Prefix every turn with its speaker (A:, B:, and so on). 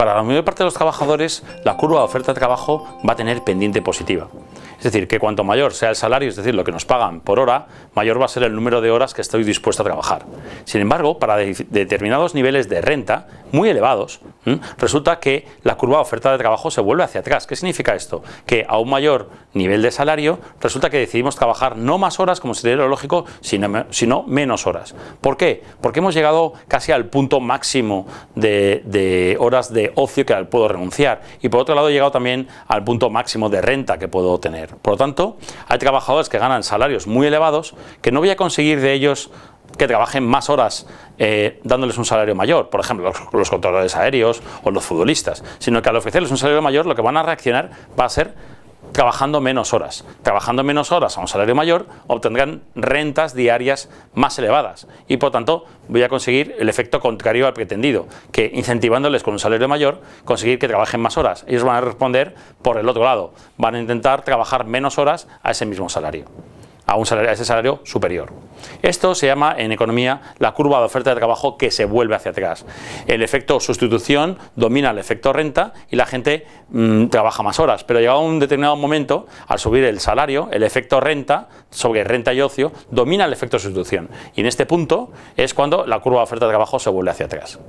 A: para la mayor parte de los trabajadores la curva de oferta de trabajo va a tener pendiente positiva. Es decir, que cuanto mayor sea el salario, es decir, lo que nos pagan por hora, mayor va a ser el número de horas que estoy dispuesto a trabajar. Sin embargo, para determinados niveles de renta, muy elevados, resulta que la curva de oferta de trabajo se vuelve hacia atrás. ¿Qué significa esto? Que a un mayor nivel de salario, resulta que decidimos trabajar no más horas, como sería lógico, sino, sino menos horas. ¿Por qué? Porque hemos llegado casi al punto máximo de, de horas de ocio que puedo renunciar y por otro lado he llegado también al punto máximo de renta que puedo tener. Por lo tanto, hay trabajadores que ganan salarios muy elevados que no voy a conseguir de ellos que trabajen más horas eh, dándoles un salario mayor, por ejemplo, los controladores aéreos o los futbolistas, sino que al ofrecerles un salario mayor lo que van a reaccionar va a ser trabajando menos horas. Trabajando menos horas a un salario mayor, obtendrán rentas diarias más elevadas y por tanto voy a conseguir el efecto contrario al pretendido, que incentivándoles con un salario mayor, conseguir que trabajen más horas. Ellos van a responder por el otro lado, van a intentar trabajar menos horas a ese mismo salario a, un salario, ese salario superior. Esto se llama en economía la curva de oferta de trabajo que se vuelve hacia atrás. El efecto sustitución domina el efecto renta y la gente mm, trabaja más horas, pero llegado a un determinado momento, al subir el salario, el efecto renta sobre renta y ocio domina el efecto sustitución. Y en este punto es cuando la curva de oferta de trabajo se vuelve hacia atrás.